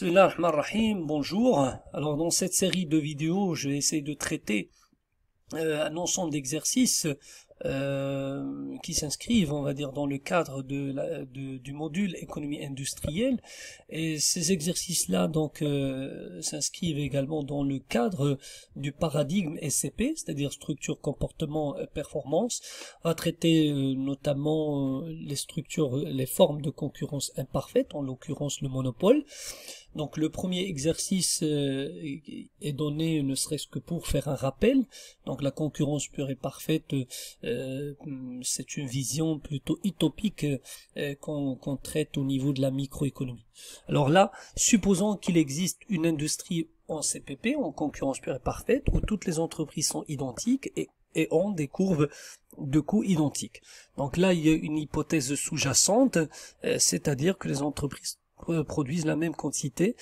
Bismillah bonjour. Alors dans cette série de vidéos, je vais essayer de traiter un euh, ensemble d'exercices euh, qui s'inscrivent, on va dire, dans le cadre de, la, du module économie industrielle. Et ces exercices-là donc euh, s'inscrivent également dans le cadre du paradigme SCP, c'est-à-dire structure, comportement, euh, performance, à traiter notamment les structures, les formes de concurrence imparfaite, en l'occurrence le monopole. Donc le premier exercice est donné ne serait-ce que pour faire un rappel. Donc la concurrence pure et parfaite euh, c'est une vision plutôt utopique euh, qu'on traite au niveau de la microéconomie. Alors là, supposons qu'il existe une industrie en CPP, en concurrence pure et parfaite, où toutes les entreprises sont identiques et, ont des courbes de coûts identiques. Donc là, il y a une hypothèse sous-jacente, euh, c'est-à-dire que les entreprises produisent la même quantité.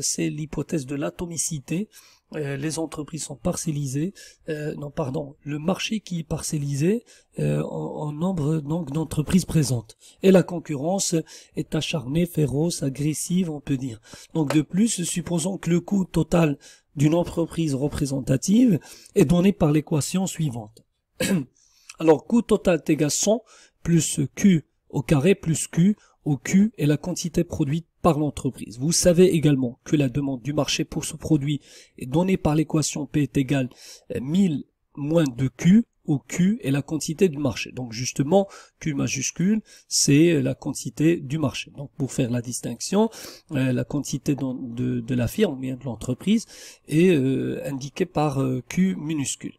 c'est l'hypothèse de l'atomicité euh, les entreprises sont parcellisées, euh, non pardon, le marché qui est parcellisé euh, en, nombre donc d'entreprises présentes. Et la concurrence est acharnée, féroce, agressive, on peut dire. Donc de plus, supposons que le coût total d'une entreprise représentative est donné par l'équation suivante. Alors coût total est 100 plus Q au carré plus Q au Q est la quantité produite par l'entreprise. Vous savez également que la demande du marché pour ce produit est donnée par l'équation P est égale 1000 euh, moins 2Q au Q est la quantité du marché. Donc justement, Q majuscule, c'est euh, la quantité du marché. Donc pour faire la distinction, euh, la quantité de, la firme ou bien de l'entreprise est indiquée par Q minuscule.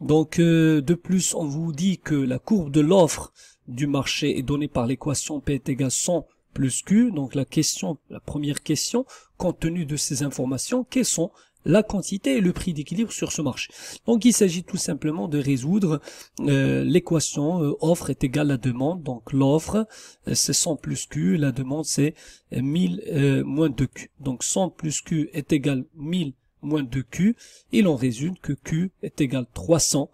Donc de plus, on vous dit que la courbe de l'offre du marché est donnée par l'équation P est égale 100 plus Q. Donc la question, la première question, compte tenu de ces informations, quelles sont la quantité et le prix d'équilibre sur ce marché. Donc il s'agit tout simplement de résoudre euh, l'équation euh, offre est égale à demande. Donc l'offre euh, c'est 100 plus Q, la demande c'est 1000 moins 2Q. Donc 100 plus Q est égal 1000 moins 2Q. et l'on résume que Q est égal 300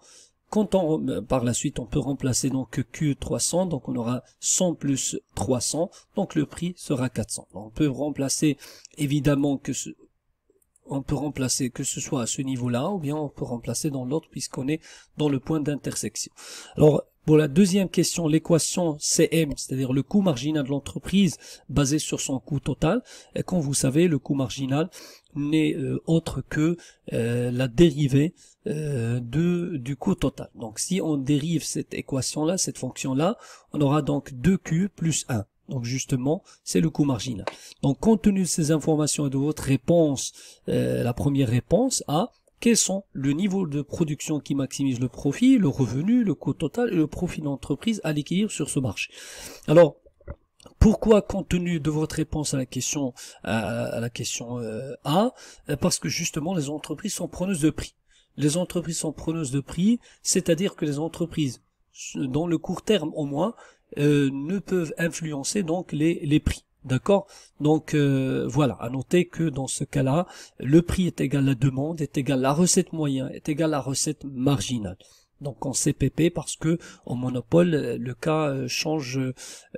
quand on, euh, par la suite, on peut remplacer donc Q300, donc on aura 100 plus 300, donc le prix sera 400. on peut remplacer évidemment que ce, on peut remplacer que ce soit à ce niveau-là ou bien on peut remplacer dans l'autre puisqu'on est dans le point d'intersection. Alors Bon, la deuxième question, l'équation CM, c'est-à-dire le coût marginal de l'entreprise basé sur son coût total. Et comme vous savez, le coût marginal n'est euh, autre que euh, la dérivée euh, de, du coût total. Donc si on dérive cette équation-là, cette fonction-là, on aura donc 2Q plus 1. Donc justement, c'est le coût marginal. Donc compte tenu de ces informations et de votre réponse, la première réponse A, quels sont le niveau de production qui maximise le profit, le revenu, le coût total et le profit d'entreprise à l'équilibre sur ce marché. Alors, pourquoi compte tenu de votre réponse à la question à, la question euh, A euh, Parce que justement les entreprises sont preneuses de prix. Les entreprises sont preneuses de prix, c'est-à-dire que les entreprises, dans le court terme au moins, euh, ne peuvent influencer donc les prix. D'accord Donc euh, voilà, à noter que dans ce cas-là, le prix est égal à la demande, est égal à la recette moyenne, est égal à la recette marginale. Donc en CPP parce que en monopole, le cas euh, change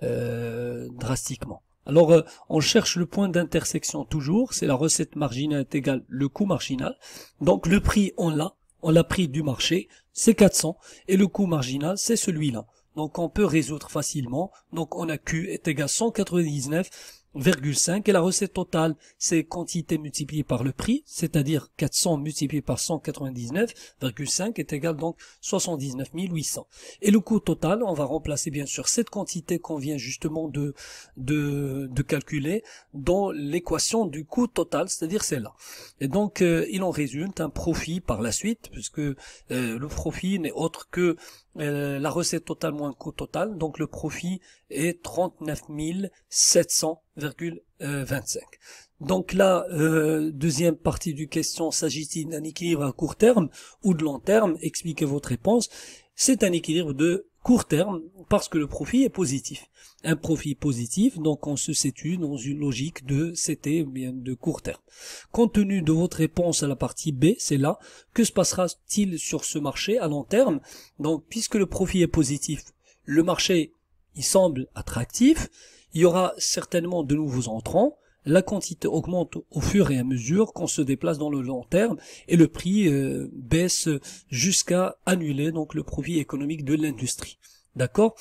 euh, drastiquement. Alors on cherche le point d'intersection toujours, c'est la recette marginale est égale le coût marginal. Donc le prix on l'a, on l'a pris du marché, c'est 400 et le coût marginal c'est celui-là. Donc on peut résoudre facilement. Donc on a Q est égal à 199,5 et la recette totale, c'est quantité multipliée par le prix, c'est-à-dire 400 multiplié par 199,5 est égal donc 79 800. Et le coût total, on va remplacer bien sûr cette quantité qu'on vient justement de, de, de calculer dans l'équation du coût total, c'est-à-dire celle-là. Et donc euh, il en résulte un profit par la suite, puisque euh, le profit n'est autre que euh, la recette totale moins coût total, donc le profit est 39 700,25. Euh, donc la euh, deuxième partie du question, s'agit-il d'un équilibre à court terme ou de long terme Expliquez votre réponse. C'est un équilibre de court terme parce que le profit est positif. Un profit positif, donc on se situe dans une logique de CT, bien de court terme. Compte tenu de votre réponse à la partie B, c'est là, que se passera-t-il sur ce marché à long terme Donc puisque le profit est positif, le marché il semble attractif, il y aura certainement de nouveaux entrants, la quantité augmente au fur et à mesure qu'on se déplace dans le long terme et le prix euh, baisse jusqu'à annuler donc le profit économique de l'industrie. D'accord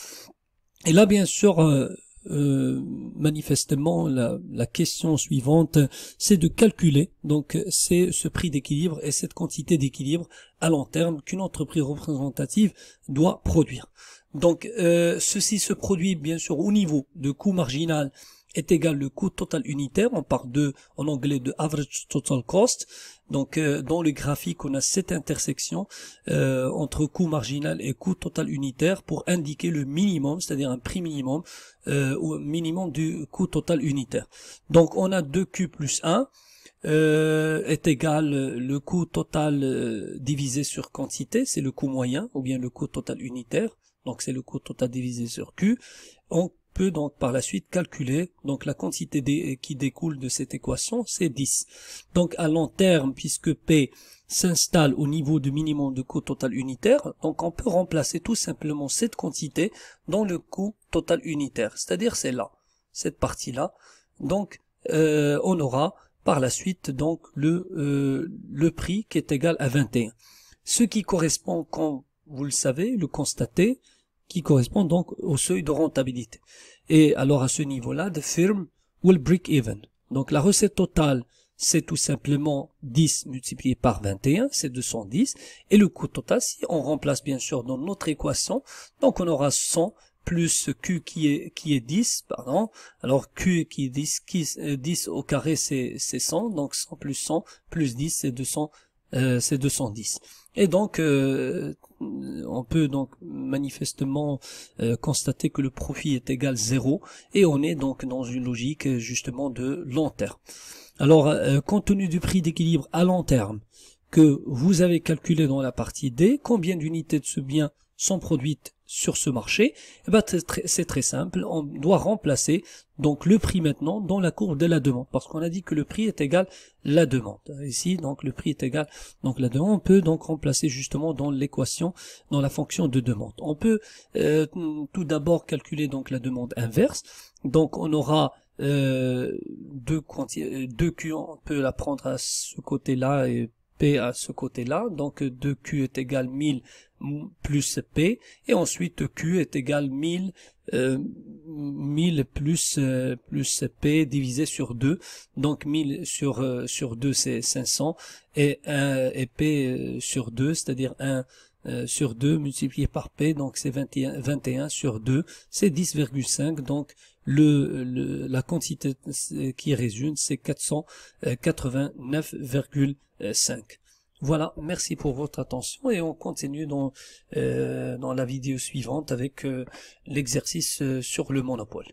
Et là bien sûr euh, euh, manifestement la, la, question suivante c'est de calculer donc c'est ce prix d'équilibre et cette quantité d'équilibre à long terme qu'une entreprise représentative doit produire. Donc ceci se produit bien sûr au niveau de coût marginal est égal le coût total unitaire. On parle de, en anglais de average total cost. Donc euh, dans le graphique, on a cette intersection euh, entre coût marginal et coût total unitaire pour indiquer le minimum, c'est-à-dire un prix minimum euh, ou un minimum du coût total unitaire. Donc on a 2Q plus 1. est égal le coût total divisé sur quantité, c'est le coût moyen, ou bien le coût total unitaire, donc c'est le coût total divisé sur Q. On peut donc par la suite calculer, donc la quantité d qui découle de cette équation, c'est 10. Donc à long terme, puisque P s'installe au niveau du minimum de coût total unitaire, donc on peut remplacer tout simplement cette quantité dans le coût total unitaire, c'est-à-dire c'est là, cette partie-là. Donc euh, on aura par la suite donc le, euh, le prix qui est égal à 21. Ce qui correspond, comme vous le savez, le constater qui correspond donc au seuil de rentabilité. Et alors à ce niveau-là, the firm will break even. Donc la recette totale, c'est tout simplement 10 multiplié par 21, c'est 210. Et le coût total, si on remplace bien sûr dans notre équation, donc on aura 100 plus Q qui est, qui est 10, pardon. Alors Q qui est 10, 10 euh, au carré c'est 100, donc 100 plus 100 plus 10 c'est 200, euh, c'est 210. Et donc, euh, on peut donc manifestement euh, constater que le profit est égal à 0 et on est donc dans une logique euh, justement de long terme. Alors, compte tenu du prix d'équilibre à long terme que vous avez calculé dans la partie D, combien d'unités de ce bien sont produites sur ce marché, eh ben, c'est très simple, on doit remplacer donc le prix maintenant dans la courbe de la demande, parce qu'on a dit que le prix est égal la demande. Ici, donc le prix est égal donc la demande, on peut donc remplacer justement dans l'équation, dans la fonction de demande. On peut euh, tout d'abord calculer donc la demande inverse, donc on aura euh, deux, euh, deux Q, on peut la prendre à ce côté-là et P à ce côté-là, donc 2Q est égal 1000 plus P, et ensuite Q est égal 1000, euh, 1000 plus, euh, plus P divisé sur 2, donc 1000 sur, euh, sur 2 c'est 500, et, 1, et P euh, sur 2, c'est-à-dire 1 sur 2 multiplié par P, donc c'est 21, sur 2, c'est 10,5, donc le, le, la quantité qui résume c'est 489,5. Voilà, merci pour votre attention et on continue dans, euh, dans la vidéo suivante avec euh, l'exercice euh, sur le monopole.